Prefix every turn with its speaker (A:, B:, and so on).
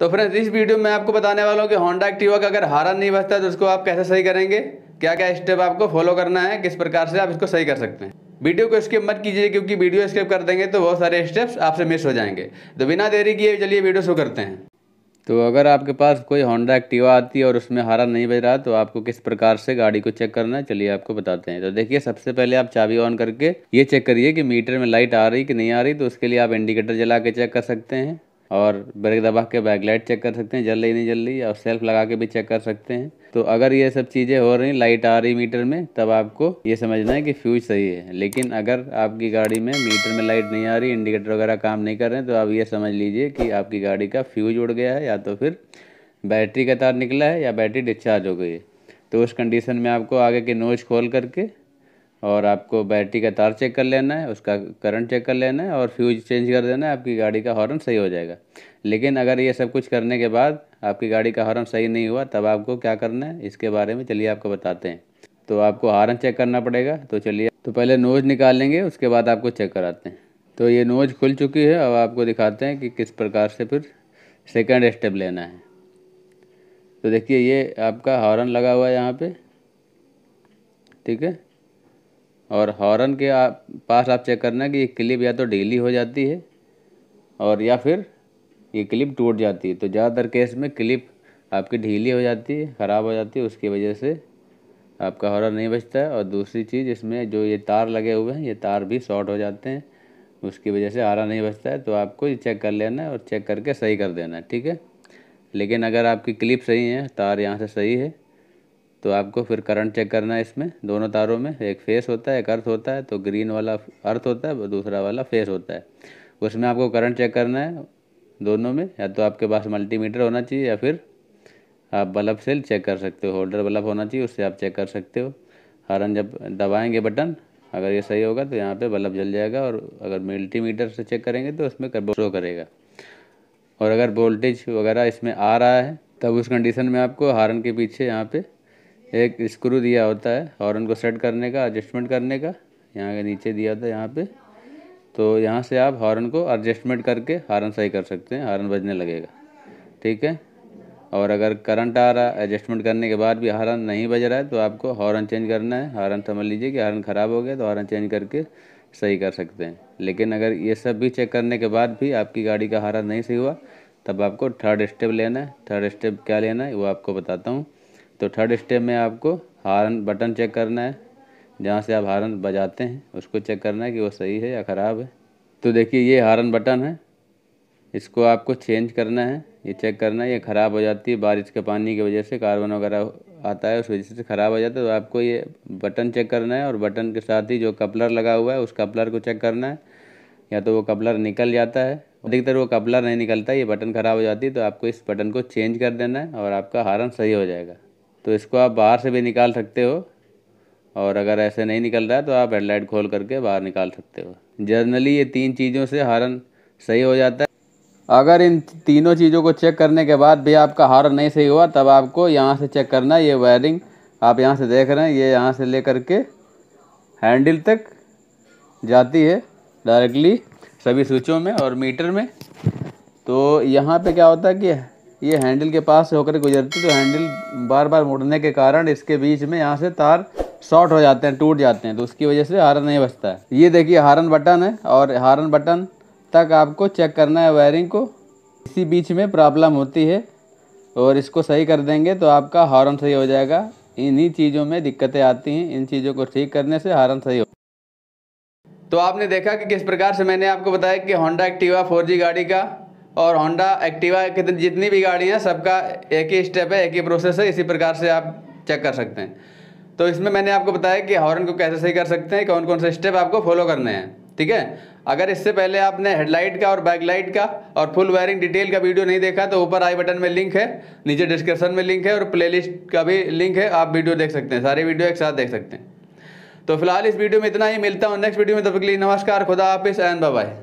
A: तो फ्रेंड्स इस वीडियो में आपको बताने वाला हूँ कि होंडा एक्टिवा का अगर हारन नहीं बचता तो उसको आप कैसे सही करेंगे क्या क्या स्टेप आपको फॉलो करना है किस प्रकार से आप इसको सही कर सकते हैं वीडियो को स्किप मत कीजिए क्योंकि वीडियो स्किप कर देंगे तो बहुत सारे स्टेप्स आपसे मिस हो जाएंगे तो बिना देरी किए चलिए वीडियो शुरू करते हैं तो अगर आपके पास कोई होंडा एक्टिवा आती है और उसमें हारा नहीं बज रहा तो आपको किस प्रकार से गाड़ी को चेक करना है चलिए आपको बताते हैं तो देखिए सबसे पहले आप चाबी ऑन करके ये चेक करिए कि मीटर में लाइट आ रही कि नहीं आ रही तो उसके लिए आप इंडिकेटर जला के चेक कर सकते हैं और ब्रेक दबा के बैकलाइट चेक कर सकते हैं जल रही नहीं जल रही और सेल्फ लगा के भी चेक कर सकते हैं तो अगर ये सब चीज़ें हो रही लाइट आ रही मीटर में तब आपको ये समझना है कि फ्यूज सही है लेकिन अगर आपकी गाड़ी में मीटर में लाइट नहीं आ रही इंडिकेटर वगैरह काम नहीं कर रहे हैं तो आप ये समझ लीजिए कि आपकी गाड़ी का फ्यूज उड़ गया है या तो फिर बैटरी का तार निकला है या बैटरी डिस्चार्ज हो गई है तो उस कंडीशन में आपको आगे के नोज खोल करके और आपको बैटरी का तार चेक कर लेना है उसका करंट चेक कर लेना है और फ्यूज चेंज कर देना है आपकी गाड़ी का हॉर्न सही हो जाएगा लेकिन अगर ये सब कुछ करने के बाद आपकी गाड़ी का हॉर्न सही नहीं हुआ तब आपको क्या करना है इसके बारे में चलिए आपको बताते हैं तो आपको हॉर्न चेक करना पड़ेगा तो चलिए तो पहले नोज निकाल लेंगे उसके बाद आपको चेक कराते हैं तो ये नोज खुल चुकी है अब आपको दिखाते हैं कि किस प्रकार से फिर सेकेंड स्टेप लेना है तो देखिए ये आपका हॉर्न लगा हुआ है यहाँ पर ठीक है और हॉर्न के आप पास आप चेक करना कि ये क्लिप या तो ढीली हो जाती है और या फिर ये क्लिप टूट जाती है तो ज़्यादातर केस में क्लिप आपकी ढीली हो जाती है ख़राब हो जाती है उसकी वजह से आपका हॉर्न नहीं बचता है और दूसरी चीज़ इसमें जो ये तार लगे हुए हैं ये तार भी शॉर्ट हो जाते हैं उसकी वजह से हारा नहीं बचता है तो आपको ये चेक कर लेना है और चेक करके सही कर देना है ठीक है लेकिन अगर आपकी क्लिप सही है तार यहाँ से सही है तो आपको फिर करंट चेक करना है इसमें दोनों तारों में एक फेस होता है एक अर्थ होता है तो ग्रीन वाला अर्थ होता है दूसरा वाला फेस होता है उसमें आपको करंट चेक करना है दोनों में या तो आपके पास मल्टीमीटर होना चाहिए या फिर आप बल्ब से चेक कर सकते हो होल्डर बल्ब होना चाहिए उससे आप चेक कर सकते हो हरन जब दबाएंगे बटन अगर ये सही होगा तो यहाँ पे बल्ब जल जाएगा और अगर मल्टीमीटर से चेक करेंगे तो उसमें शो करेगा और अगर वोल्टेज वगैरह इसमें आ रहा है तब उस कंडीशन में आपको हारन के पीछे यहाँ पर एक स्क्रू दिया होता है हॉर्न को सेट करने का एडजस्टमेंट करने का यहाँ के नीचे दिया होता है यहाँ पे तो यहाँ से आप हॉर्न को एडजस्टमेंट करके हॉर्न सही कर सकते हैं हॉर्न बजने लगेगा ठीक है और अगर करंट आ रहा है एडजस्टमेंट करने के बाद भी हॉर्न नहीं बज रहा है तो आपको हॉर्न चेंज करना है हॉर्न समझ लीजिए कि हॉर्न ख़राब हो गया तो हॉर्न चेंज करके सही कर सकते हैं लेकिन अगर ये सब भी चेक करने के बाद भी आपकी गाड़ी का हॉर्न नहीं सही हुआ तब आपको थर्ड स्टेप लेना है थर्ड स्टेप क्या लेना है वो आपको बताता हूँ तो थर्ड स्टेप में आपको हारन बटन चेक करना है जहाँ से आप हारन बजाते हैं उसको चेक करना है कि वो सही है या ख़राब है तो देखिए ये हारन बटन है इसको आपको चेंज करना है ये चेक करना है ये ख़राब हो जाती है बारिश के पानी की वजह से कार्बन वगैरह आता है उस वजह से ख़राब हो जाता है तो आपको ये बटन चेक करना है और बटन के साथ ही जो कपलर लगा हुआ है उस कपलर को चेक करना है या तो वो कपलर निकल जाता है अधिकतर वो कपलर नहीं निकलता ये बटन ख़राब हो जाती है तो आपको इस बटन को चेंज कर देना है और आपका हारन सही हो जाएगा तो इसको आप बाहर से भी निकाल सकते हो और अगर ऐसे नहीं निकल रहा है तो आप हेडलाइट खोल करके बाहर निकाल सकते हो जनरली ये तीन चीज़ों से हारन सही हो जाता है अगर इन तीनों चीज़ों को चेक करने के बाद भी आपका हारन नहीं सही हुआ तब आपको यहाँ से चेक करना ये वायरिंग आप यहाँ से देख रहे हैं ये यहाँ से ले करके हैंडल तक जाती है डायरेक्टली सभी स्विचों में और मीटर में तो यहाँ पे क्या होता है कि ये हैंडल के पास से होकर गुजरती तो हैंडल बार बार मुड़ने के कारण इसके बीच में यहाँ से तार शॉर्ट हो जाते हैं टूट जाते हैं तो उसकी वजह से हारन नहीं बचता है ये देखिए हारन बटन है और हारन बटन तक आपको चेक करना है वायरिंग को इसी बीच में प्रॉब्लम होती है और इसको सही कर देंगे तो आपका हॉर्न सही हो जाएगा इन्हीं चीज़ों में दिक्कतें आती हैं इन चीज़ों को ठीक करने से हारन सही हो तो आपने देखा कि किस प्रकार से मैंने आपको बताया कि होंडा एक्टिवा फोर गाड़ी का और होंडा एक्टिवा कितनी जितनी भी गाड़ी हैं सबका एक ही स्टेप है एक ही प्रोसेस है इसी प्रकार से आप चेक कर सकते हैं तो इसमें मैंने आपको बताया कि हॉर्न को कैसे सही कर सकते हैं कौन कौन से स्टेप आपको फॉलो करने हैं ठीक है अगर इससे पहले आपने हेडलाइट का और बैकलाइट का और फुल वायरिंग डिटेल का वीडियो नहीं देखा तो ऊपर आई बटन में लिंक है नीचे डिस्क्रिप्शन में लिंक है और प्लेलिस्ट का भी लिंक है आप वीडियो देख सकते हैं सारे वीडियो एक साथ देख सकते हैं तो फिलहाल इस वीडियो में इतना ही मिलता हूँ नेक्स्ट वीडियो में तब के लिए नमस्कार खुदा हाफिस एन बाय